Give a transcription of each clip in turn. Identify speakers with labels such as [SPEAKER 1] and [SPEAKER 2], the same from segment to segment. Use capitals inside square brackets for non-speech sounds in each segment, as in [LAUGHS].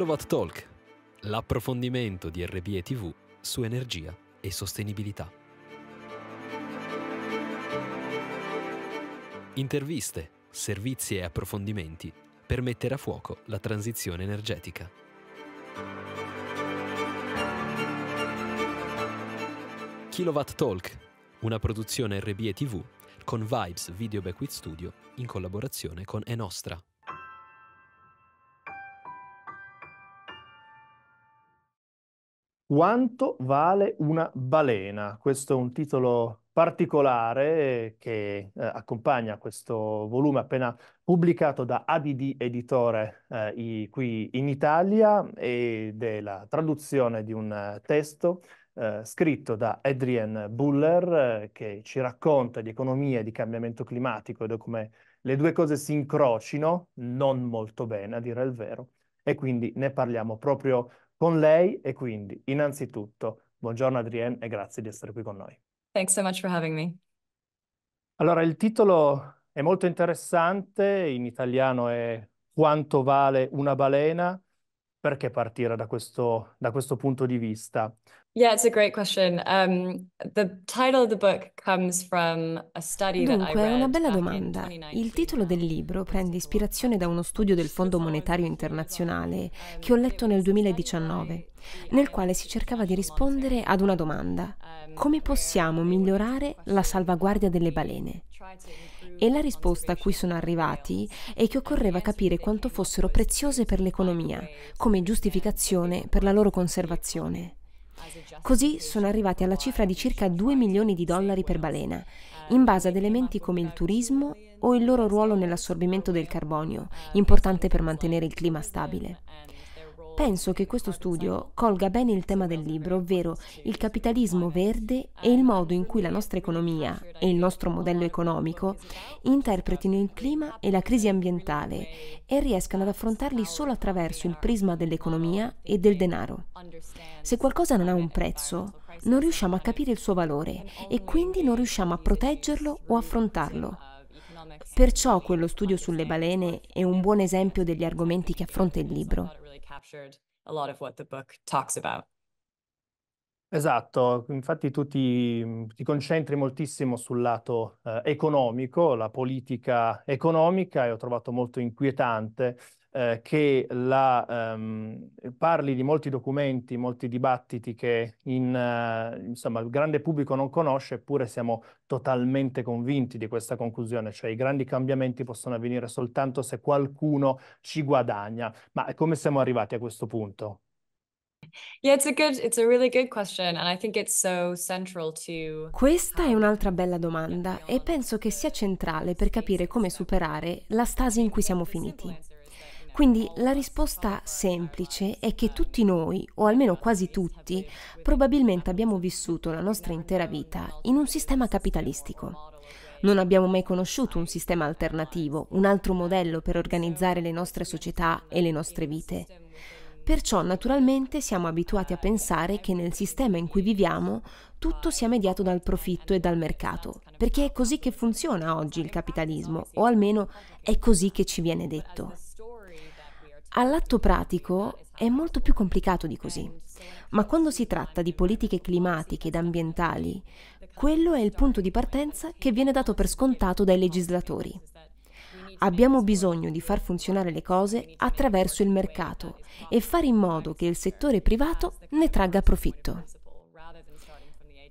[SPEAKER 1] Kilowatt Talk, l'approfondimento di RBE TV su energia e sostenibilità. Interviste, servizi e approfondimenti per mettere a fuoco la transizione energetica. Kilowatt Talk, una produzione RBE TV con Vibes Video Backwit Studio in collaborazione con Enostra. Quanto vale una balena? Questo è un titolo particolare che eh, accompagna questo volume appena pubblicato da ADD Editore eh, i, qui in Italia ed è la traduzione di un eh, testo eh, scritto da Adrian Buller eh, che ci racconta di economia e di cambiamento climatico ed è come le due cose si incrocino, non molto bene a dire il vero, e quindi ne parliamo proprio con lei e quindi innanzitutto buongiorno Adrienne e grazie di essere qui con noi.
[SPEAKER 2] Thanks so much for having me.
[SPEAKER 1] Allora, il titolo è molto interessante, in italiano è Quanto vale una balena? perché partire da questo, da questo punto di vista?
[SPEAKER 2] Yeah, it's a great question. Um, the title of the book comes from a study Dunque, è una
[SPEAKER 3] bella domanda. Il titolo del libro prende ispirazione da uno studio del Fondo Monetario Internazionale che ho letto nel 2019, nel quale si cercava di rispondere ad una domanda. Come possiamo migliorare la salvaguardia delle balene? E la risposta a cui sono arrivati è che occorreva capire quanto fossero preziose per l'economia, come giustificazione per la loro conservazione. Così sono arrivati alla cifra di circa 2 milioni di dollari per balena, in base ad elementi come il turismo o il loro ruolo nell'assorbimento del carbonio, importante per mantenere il clima stabile. Penso che questo studio colga bene il tema del libro, ovvero il capitalismo verde e il modo in cui la nostra economia e il nostro modello economico interpretino il clima e la crisi ambientale e riescano ad affrontarli solo attraverso il prisma dell'economia e del denaro. Se qualcosa non ha un prezzo, non riusciamo a capire il suo valore e quindi non riusciamo a proteggerlo o affrontarlo. Perciò quello studio sulle balene è un buon esempio degli argomenti che affronta il libro.
[SPEAKER 1] Esatto, infatti tu ti, ti, concentri moltissimo sul lato eh, economico, la politica economica, e ho trovato molto inquietante eh, che la, ehm, parli di molti documenti, molti dibattiti che in, eh, insomma, il grande pubblico non conosce, eppure siamo totalmente convinti di questa conclusione, cioè i grandi cambiamenti possono avvenire soltanto se qualcuno ci guadagna. Ma come siamo arrivati a questo punto?
[SPEAKER 2] Yeah, it's a good, it's a really good question and I think it's so central to...
[SPEAKER 3] Questa è un'altra bella domanda e penso che sia centrale per capire come superare la stasi in cui siamo finiti. Quindi la risposta semplice è che tutti noi, o almeno quasi tutti, probabilmente abbiamo vissuto la nostra intera vita in un sistema capitalistico. Non abbiamo mai conosciuto un sistema alternativo, un altro modello per organizzare le nostre società e le nostre vite. Perciò naturalmente siamo abituati a pensare che nel sistema in cui viviamo tutto sia mediato dal profitto e dal mercato, perché è così che funziona oggi il capitalismo, o almeno è così che ci viene detto. All'atto pratico è molto più complicato di così, ma quando si tratta di politiche climatiche ed ambientali, quello è il punto di partenza che viene dato per scontato dai legislatori. Abbiamo bisogno di far funzionare le cose attraverso il mercato e fare in modo che il settore privato ne tragga profitto.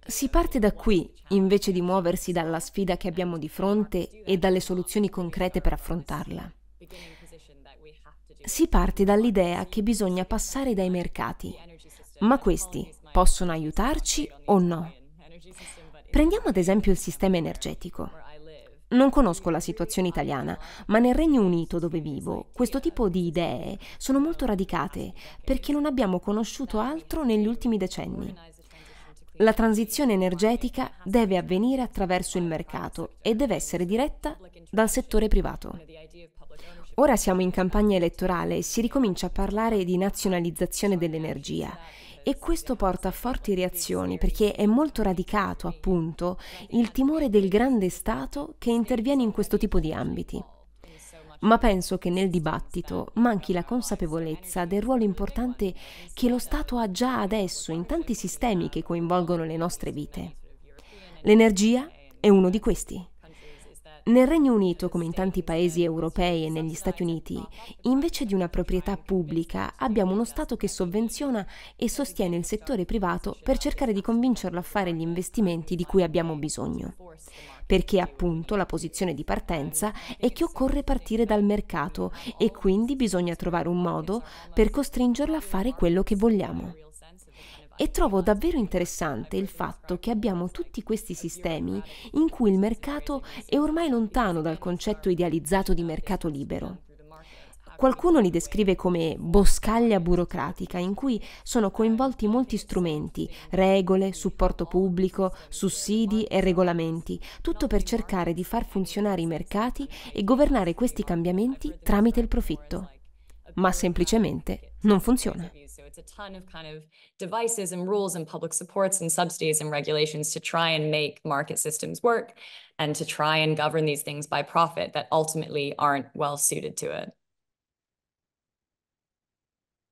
[SPEAKER 3] Si parte da qui invece di muoversi dalla sfida che abbiamo di fronte e dalle soluzioni concrete per affrontarla. Si parte dall'idea che bisogna passare dai mercati, ma questi possono aiutarci o no? Prendiamo ad esempio il sistema energetico. Non conosco la situazione italiana, ma nel Regno Unito dove vivo questo tipo di idee sono molto radicate perché non abbiamo conosciuto altro negli ultimi decenni. La transizione energetica deve avvenire attraverso il mercato e deve essere diretta dal settore privato. Ora siamo in campagna elettorale e si ricomincia a parlare di nazionalizzazione dell'energia e questo porta a forti reazioni perché è molto radicato, appunto, il timore del grande Stato che interviene in questo tipo di ambiti. Ma penso che nel dibattito manchi la consapevolezza del ruolo importante che lo Stato ha già adesso in tanti sistemi che coinvolgono le nostre vite. L'energia è uno di questi. Nel Regno Unito, come in tanti paesi europei e negli Stati Uniti, invece di una proprietà pubblica, abbiamo uno Stato che sovvenziona e sostiene il settore privato per cercare di convincerlo a fare gli investimenti di cui abbiamo bisogno. Perché appunto la posizione di partenza è che occorre partire dal mercato e quindi bisogna trovare un modo per costringerlo a fare quello che vogliamo. E trovo davvero interessante il fatto che abbiamo tutti questi sistemi in cui il mercato è ormai lontano dal concetto idealizzato di mercato libero. Qualcuno li descrive come boscaglia burocratica in cui sono coinvolti molti strumenti, regole, supporto pubblico, sussidi e regolamenti, tutto per cercare di far funzionare i mercati e governare questi cambiamenti tramite il profitto. Ma semplicemente non funziona.
[SPEAKER 2] it's a ton of kind of devices and rules and public supports and subsidies and regulations to try and make market systems work and to try and govern these things by profit that ultimately aren't well suited to it.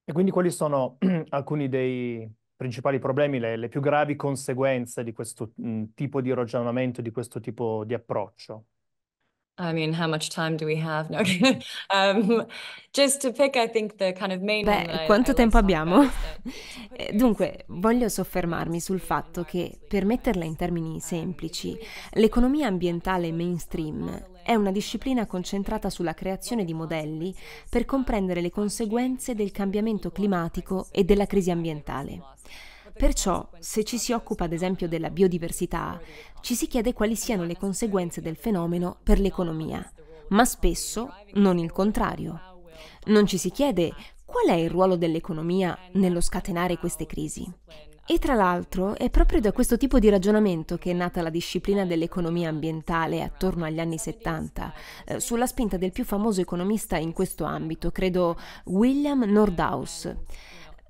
[SPEAKER 1] E quindi quali sono [CLEARS THROAT] alcuni dei principali problemi, le, le più gravi conseguenze di questo mh, tipo di ragionamento, di questo tipo di approccio?
[SPEAKER 2] I mean, how much time do we have? No. [LAUGHS] um, just to pick, I think, the kind of main Beh, quanto I, tempo I
[SPEAKER 3] abbiamo? [LAUGHS] Eh, dunque, voglio soffermarmi sul fatto che, per metterla in termini semplici, l'economia ambientale mainstream è una disciplina concentrata sulla creazione di modelli per comprendere le conseguenze del cambiamento climatico e della crisi ambientale. Perciò, se ci si occupa ad esempio della biodiversità, ci si chiede quali siano le conseguenze del fenomeno per l'economia, ma spesso non il contrario. Non ci si chiede qual è il ruolo dell'economia nello scatenare queste crisi. E tra l'altro è proprio da questo tipo di ragionamento che è nata la disciplina dell'economia ambientale attorno agli anni 70, eh, sulla spinta del più famoso economista in questo ambito, credo William Nordhaus.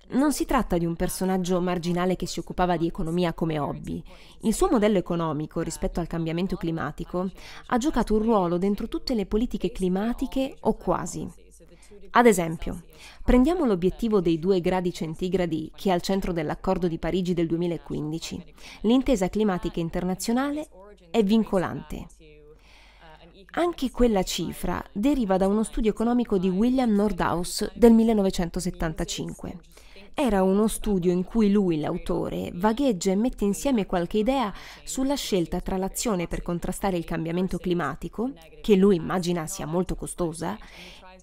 [SPEAKER 3] Non si tratta di un personaggio marginale che si occupava di economia come hobby. Il suo modello economico rispetto al cambiamento climatico ha giocato un ruolo dentro tutte le politiche climatiche o quasi. Ad esempio, prendiamo l'obiettivo dei 2 gradi centigradi che è al centro dell'accordo di Parigi del 2015. L'intesa climatica internazionale è vincolante. Anche quella cifra deriva da uno studio economico di William Nordhaus del 1975. Era uno studio in cui lui, l'autore, vagheggia e mette insieme qualche idea sulla scelta tra l'azione per contrastare il cambiamento climatico, che lui immagina sia molto costosa,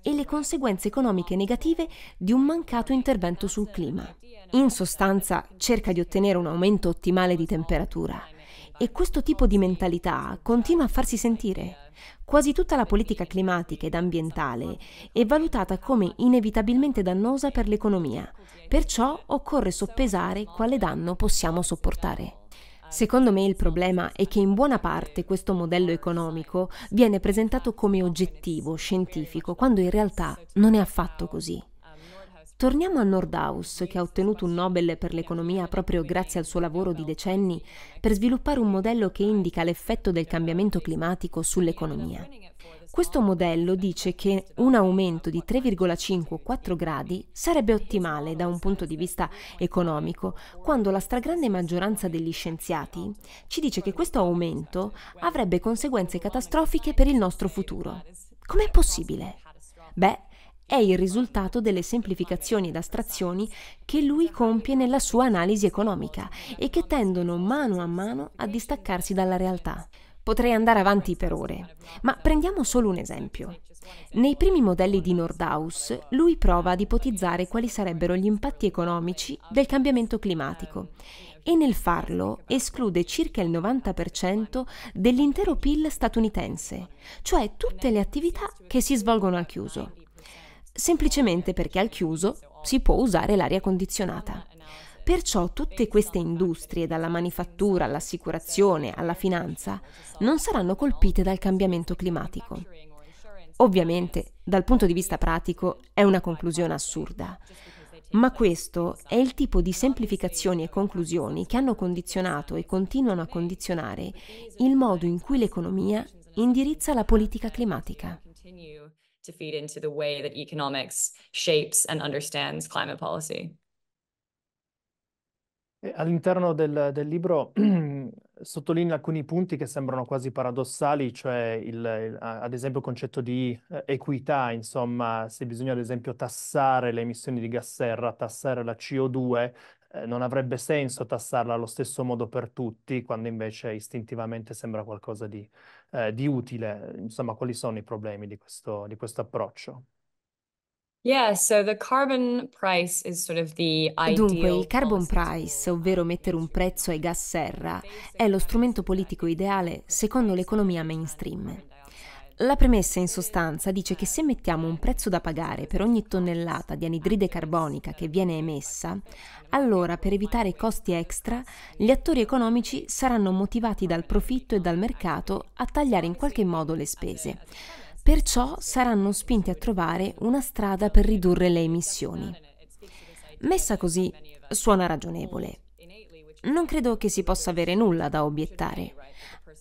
[SPEAKER 3] e le conseguenze economiche negative di un mancato intervento sul clima. In sostanza cerca di ottenere un aumento ottimale di temperatura e questo tipo di mentalità continua a farsi sentire Quasi tutta la politica climatica ed ambientale è valutata come inevitabilmente dannosa per l'economia, perciò occorre soppesare quale danno possiamo sopportare. Secondo me il problema è che in buona parte questo modello economico viene presentato come oggettivo, scientifico, quando in realtà non è affatto così. Torniamo a Nordhaus, che ha ottenuto un Nobel per l'economia proprio grazie al suo lavoro di decenni per sviluppare un modello che indica l'effetto del cambiamento climatico sull'economia. Questo modello dice che un aumento di 3,5 o 4 gradi sarebbe ottimale da un punto di vista economico, quando la stragrande maggioranza degli scienziati ci dice che questo aumento avrebbe conseguenze catastrofiche per il nostro futuro. Com'è possibile? Beh, è il risultato delle semplificazioni ed astrazioni che lui compie nella sua analisi economica e che tendono mano a mano a distaccarsi dalla realtà. Potrei andare avanti per ore, ma prendiamo solo un esempio. Nei primi modelli di Nordhaus, lui prova ad ipotizzare quali sarebbero gli impatti economici del cambiamento climatico e nel farlo esclude circa il 90% dell'intero PIL statunitense, cioè tutte le attività che si svolgono al chiuso semplicemente perché al chiuso si può usare l'aria condizionata. Perciò tutte queste industrie, dalla manifattura all'assicurazione alla finanza, non saranno colpite dal cambiamento climatico. Ovviamente, dal punto di vista pratico, è una conclusione assurda. Ma questo è il tipo di semplificazioni e conclusioni che hanno condizionato e continuano a condizionare il modo in cui l'economia indirizza la politica climatica
[SPEAKER 2] to feed into the way that economics shapes and understands climate policy.
[SPEAKER 1] All'interno del, del, libro [CLEARS THROAT] sottolinea alcuni punti che sembrano quasi paradossali, cioè il, il, ad esempio il concetto di eh, equità, insomma, se bisogna ad esempio tassare le emissioni di gas serra, tassare la CO2, eh, non avrebbe senso tassarla allo stesso modo per tutti, quando invece istintivamente sembra qualcosa di, eh, di utile? Insomma, quali sono i problemi di questo, di questo approccio?
[SPEAKER 2] Dunque, il
[SPEAKER 3] carbon price, ovvero mettere un prezzo ai gas serra, è lo strumento politico ideale secondo l'economia mainstream. La premessa in sostanza dice che se mettiamo un prezzo da pagare per ogni tonnellata di anidride carbonica che viene emessa, allora per evitare costi extra gli attori economici saranno motivati dal profitto e dal mercato a tagliare in qualche modo le spese. Perciò saranno spinti a trovare una strada per ridurre le emissioni. Messa così, suona ragionevole. Non credo che si possa avere nulla da obiettare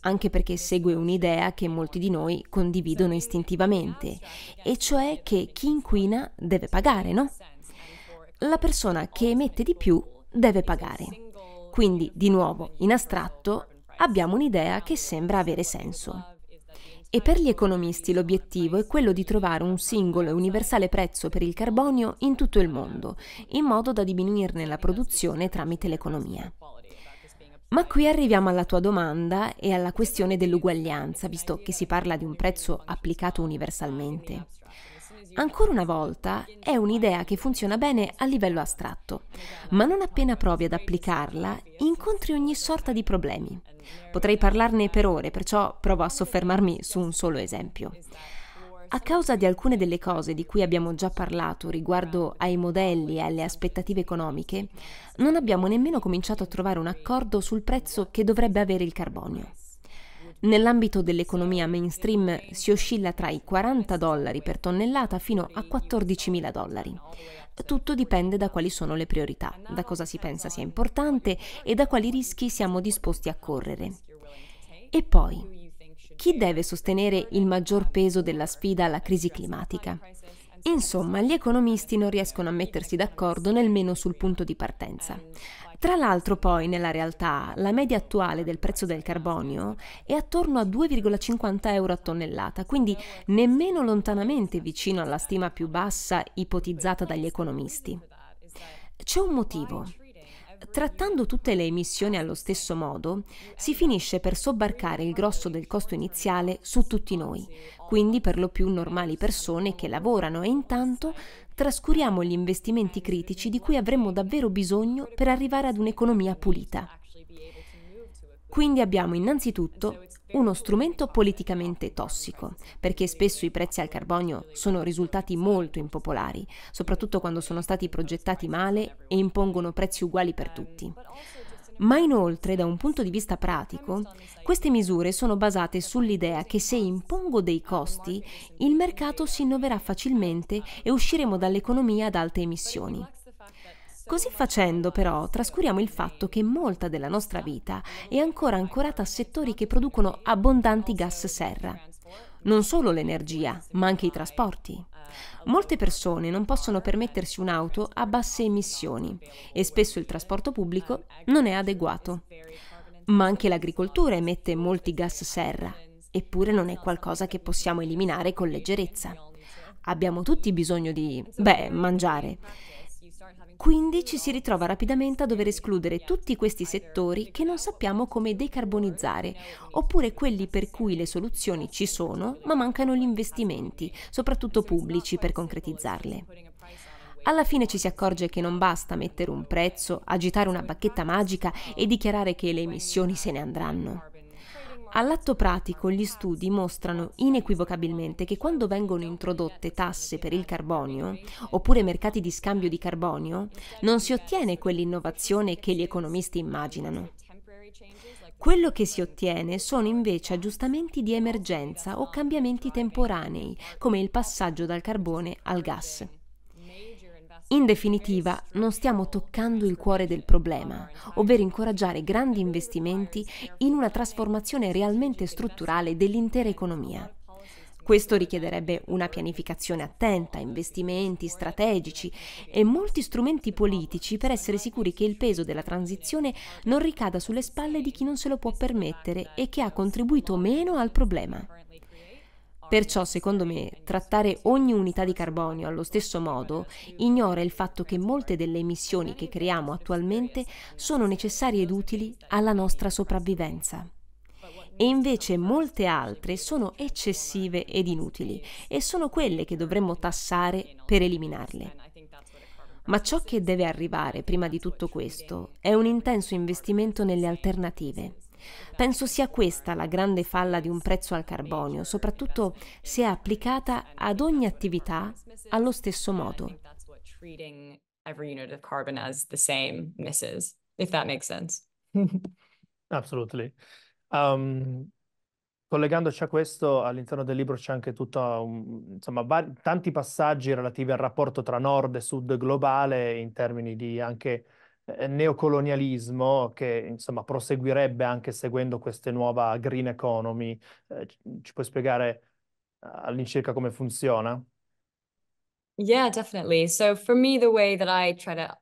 [SPEAKER 3] anche perché segue un'idea che molti di noi condividono istintivamente, e cioè che chi inquina deve pagare, no? La persona che emette di più deve pagare. Quindi, di nuovo, in astratto, abbiamo un'idea che sembra avere senso. E per gli economisti l'obiettivo è quello di trovare un singolo e universale prezzo per il carbonio in tutto il mondo, in modo da diminuirne la produzione tramite l'economia. Ma qui arriviamo alla tua domanda e alla questione dell'uguaglianza, visto che si parla di un prezzo applicato universalmente. Ancora una volta è un'idea che funziona bene a livello astratto, ma non appena provi ad applicarla incontri ogni sorta di problemi. Potrei parlarne per ore, perciò provo a soffermarmi su un solo esempio. A causa di alcune delle cose di cui abbiamo già parlato riguardo ai modelli e alle aspettative economiche, non abbiamo nemmeno cominciato a trovare un accordo sul prezzo che dovrebbe avere il carbonio. Nell'ambito dell'economia mainstream si oscilla tra i 40 dollari per tonnellata fino a 14.000 dollari. Tutto dipende da quali sono le priorità, da cosa si pensa sia importante e da quali rischi siamo disposti a correre. E poi, chi deve sostenere il maggior peso della sfida alla crisi climatica. Insomma, gli economisti non riescono a mettersi d'accordo nemmeno sul punto di partenza. Tra l'altro poi nella realtà la media attuale del prezzo del carbonio è attorno a 2,50 euro a tonnellata, quindi nemmeno lontanamente vicino alla stima più bassa ipotizzata dagli economisti. C'è un motivo. Trattando tutte le emissioni allo stesso modo, si finisce per sobbarcare il grosso del costo iniziale su tutti noi, quindi per lo più normali persone che lavorano e intanto trascuriamo gli investimenti critici di cui avremmo davvero bisogno per arrivare ad un'economia pulita. Quindi abbiamo innanzitutto uno strumento politicamente tossico, perché spesso i prezzi al carbonio sono risultati molto impopolari, soprattutto quando sono stati progettati male e impongono prezzi uguali per tutti. Ma inoltre, da un punto di vista pratico, queste misure sono basate sull'idea che se impongo dei costi, il mercato si innoverà facilmente e usciremo dall'economia ad alte emissioni. Così facendo però trascuriamo il fatto che molta della nostra vita è ancora ancorata a settori che producono abbondanti gas serra. Non solo l'energia, ma anche i trasporti. Molte persone non possono permettersi un'auto a basse emissioni e spesso il trasporto pubblico non è adeguato. Ma anche l'agricoltura emette molti gas serra, eppure non è qualcosa che possiamo eliminare con leggerezza. Abbiamo tutti bisogno di, beh, mangiare. Quindi ci si ritrova rapidamente a dover escludere tutti questi settori che non sappiamo come decarbonizzare, oppure quelli per cui le soluzioni ci sono, ma mancano gli investimenti, soprattutto pubblici, per concretizzarle. Alla fine ci si accorge che non basta mettere un prezzo, agitare una bacchetta magica e dichiarare che le emissioni se ne andranno. All'atto pratico gli studi mostrano inequivocabilmente che quando vengono introdotte tasse per il carbonio, oppure mercati di scambio di carbonio, non si ottiene quell'innovazione che gli economisti immaginano. Quello che si ottiene sono invece aggiustamenti di emergenza o cambiamenti temporanei, come il passaggio dal carbone al gas. In definitiva, non stiamo toccando il cuore del problema, ovvero incoraggiare grandi investimenti in una trasformazione realmente strutturale dell'intera economia. Questo richiederebbe una pianificazione attenta, investimenti strategici e molti strumenti politici per essere sicuri che il peso della transizione non ricada sulle spalle di chi non se lo può permettere e che ha contribuito meno al problema. Perciò, secondo me, trattare ogni unità di carbonio allo stesso modo ignora il fatto che molte delle emissioni che creiamo attualmente sono necessarie ed utili alla nostra sopravvivenza e invece molte altre sono eccessive ed inutili e sono quelle che dovremmo tassare per eliminarle. Ma ciò che deve arrivare prima di tutto questo è un intenso investimento nelle alternative Penso sia questa la grande falla di un prezzo al carbonio, soprattutto se applicata ad ogni attività allo stesso modo.
[SPEAKER 2] Assolutamente.
[SPEAKER 1] [LAUGHS] Um, collegandoci a questo, all'interno del libro c'è anche tutto, um, insomma, tanti passaggi relativi al rapporto tra nord e sud globale in termini di anche eh, neocolonialismo che insomma proseguirebbe anche seguendo questa nuova green economy. Eh, ci puoi spiegare eh, all'incirca come funziona?
[SPEAKER 2] Yeah, definitely. So for me, the way that I try to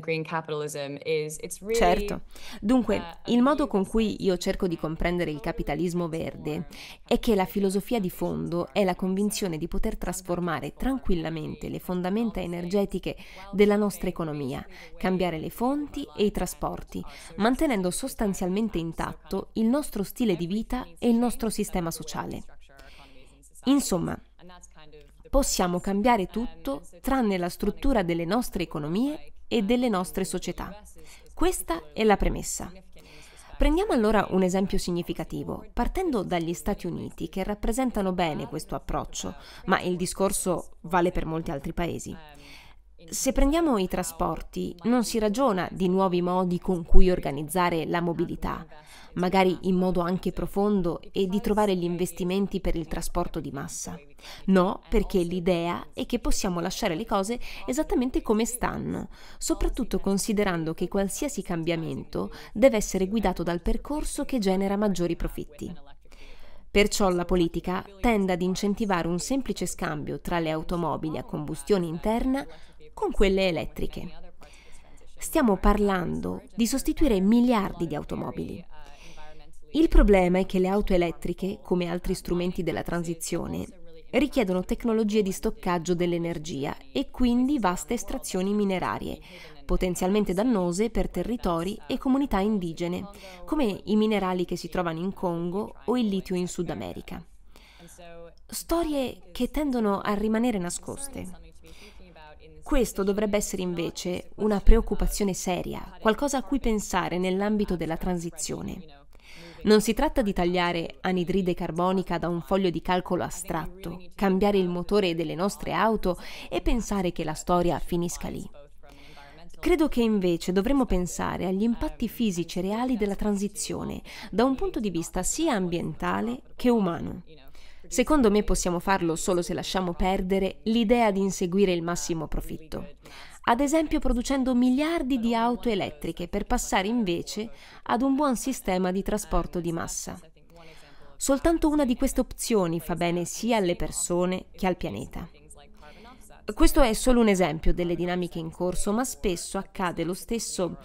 [SPEAKER 2] green capitalism is it's really Certo.
[SPEAKER 3] Dunque, uh, il modo con cui io cerco di comprendere il capitalismo verde è che la filosofia di fondo è la convinzione di poter trasformare tranquillamente le fondamenta energetiche della nostra economia, cambiare le fonti e i trasporti, mantenendo sostanzialmente intatto il nostro stile di vita e il nostro sistema sociale. Insomma, possiamo cambiare tutto tranne la struttura delle nostre economie e delle nostre società. Questa è la premessa. Prendiamo allora un esempio significativo, partendo dagli Stati Uniti, che rappresentano bene questo approccio, ma il discorso vale per molti altri paesi. Se prendiamo i trasporti, non si ragiona di nuovi modi con cui organizzare la mobilità, magari in modo anche profondo e di trovare gli investimenti per il trasporto di massa. No, perché l'idea è che possiamo lasciare le cose esattamente come stanno, soprattutto considerando che qualsiasi cambiamento deve essere guidato dal percorso che genera maggiori profitti. Perciò la politica tende ad incentivare un semplice scambio tra le automobili a combustione interna con quelle elettriche. Stiamo parlando di sostituire miliardi di automobili. Il problema è che le auto elettriche, come altri strumenti della transizione, richiedono tecnologie di stoccaggio dell'energia e quindi vaste estrazioni minerarie, potenzialmente dannose per territori e comunità indigene, come i minerali che si trovano in Congo o il litio in Sud America. Storie che tendono a rimanere nascoste. Questo dovrebbe essere invece una preoccupazione seria, qualcosa a cui pensare nell'ambito della transizione. Non si tratta di tagliare anidride carbonica da un foglio di calcolo astratto, cambiare il motore delle nostre auto e pensare che la storia finisca lì. Credo che invece dovremmo pensare agli impatti fisici reali della transizione da un punto di vista sia ambientale che umano. Secondo me possiamo farlo solo se lasciamo perdere l'idea di inseguire il massimo profitto. Ad esempio producendo miliardi di auto elettriche per passare invece ad un buon sistema di trasporto di massa. Soltanto una di queste opzioni fa bene sia alle persone che al pianeta. Questo è solo un esempio delle dinamiche in corso, ma spesso accade lo stesso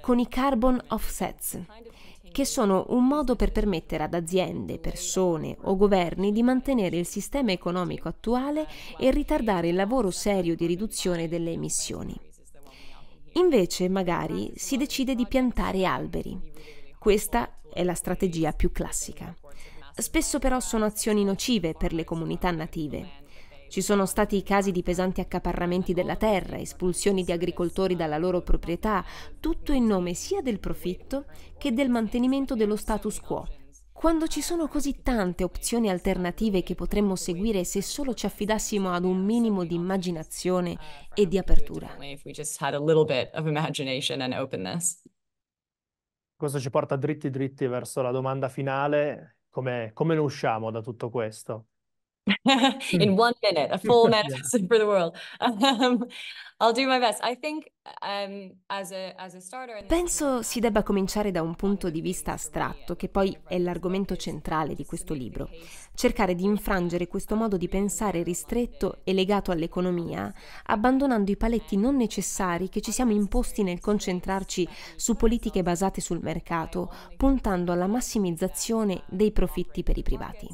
[SPEAKER 3] con i carbon offsets, che sono un modo per permettere ad aziende, persone o governi di mantenere il sistema economico attuale e ritardare il lavoro serio di riduzione delle emissioni. Invece, magari, si decide di piantare alberi. Questa è la strategia più classica. Spesso però sono azioni nocive per le comunità native, ci sono stati i casi di pesanti accaparramenti della terra, espulsioni di agricoltori dalla loro proprietà, tutto in nome sia del profitto che del mantenimento dello status quo. Quando ci sono così tante opzioni alternative che potremmo seguire se solo ci affidassimo ad un minimo di immaginazione e di apertura.
[SPEAKER 1] Questo ci porta dritti dritti verso la domanda finale, come, come ne usciamo da tutto questo? [LAUGHS]
[SPEAKER 2] Hmm. in one minute, a full [LAUGHS] manifesto yeah. [LAUGHS] for the world. Um, I'll do my best. I think um, as a, as a starter...
[SPEAKER 3] Penso si debba cominciare da un punto di vista astratto, che poi è l'argomento centrale di questo libro. Cercare di infrangere questo modo di pensare ristretto e legato all'economia, abbandonando i paletti non necessari che ci siamo imposti nel concentrarci su politiche basate sul mercato, puntando alla massimizzazione dei profitti per i privati.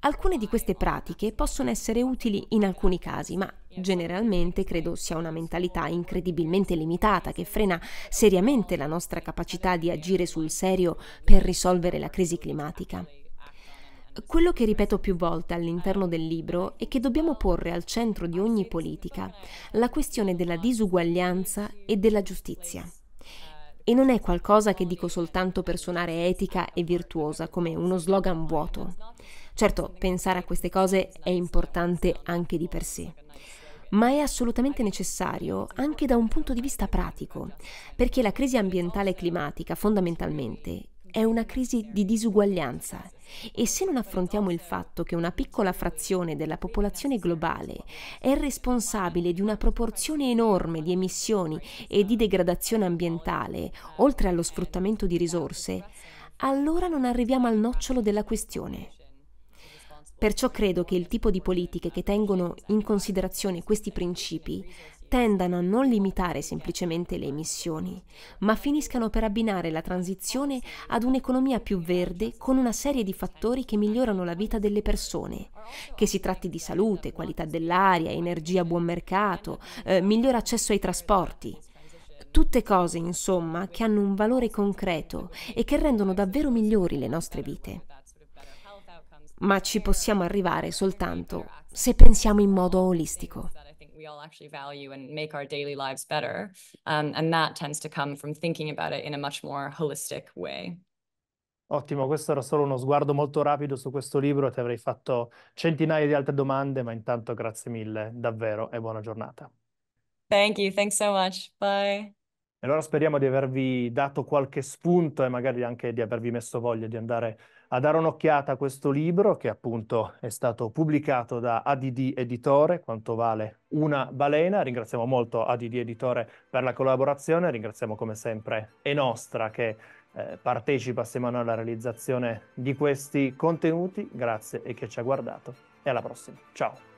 [SPEAKER 3] Alcune di queste pratiche possono essere utili in alcuni casi, ma generalmente credo sia una mentalità incredibilmente limitata che frena seriamente la nostra capacità di agire sul serio per risolvere la crisi climatica. Quello che ripeto più volte all'interno del libro è che dobbiamo porre al centro di ogni politica la questione della disuguaglianza e della giustizia e non è qualcosa che dico soltanto per suonare etica e virtuosa, come uno slogan vuoto. Certo, pensare a queste cose è importante anche di per sé ma è assolutamente necessario anche da un punto di vista pratico, perché la crisi ambientale e climatica fondamentalmente è una crisi di disuguaglianza e se non affrontiamo il fatto che una piccola frazione della popolazione globale è responsabile di una proporzione enorme di emissioni e di degradazione ambientale, oltre allo sfruttamento di risorse, allora non arriviamo al nocciolo della questione. Perciò credo che il tipo di politiche che tengono in considerazione questi principi tendano a non limitare semplicemente le emissioni, ma finiscano per abbinare la transizione ad un'economia più verde con una serie di fattori che migliorano la vita delle persone, che si tratti di salute, qualità dell'aria, energia a buon mercato, eh, miglior accesso ai trasporti. Tutte cose, insomma, che hanno un valore concreto e che rendono davvero migliori le nostre vite. Ma ci possiamo arrivare soltanto se pensiamo in modo olistico.
[SPEAKER 2] we all actually value and make our daily lives better. Um, and that tends to come from thinking about it in a much more holistic way.
[SPEAKER 1] Ottimo, questo era solo uno sguardo molto rapido su questo libro, e ti avrei fatto centinaia di altre domande, ma intanto grazie mille, davvero, e buona giornata.
[SPEAKER 2] Thank you, thanks so much, bye.
[SPEAKER 1] E allora speriamo di avervi dato qualche spunto e magari anche di avervi messo voglia di andare a dare un'occhiata a questo libro che appunto è stato pubblicato da ADD Editore, quanto vale una balena. Ringraziamo molto ADD Editore per la collaborazione, ringraziamo come sempre Enostra che eh, partecipa assieme a noi alla realizzazione di questi contenuti. Grazie e che ci ha guardato e alla prossima. Ciao!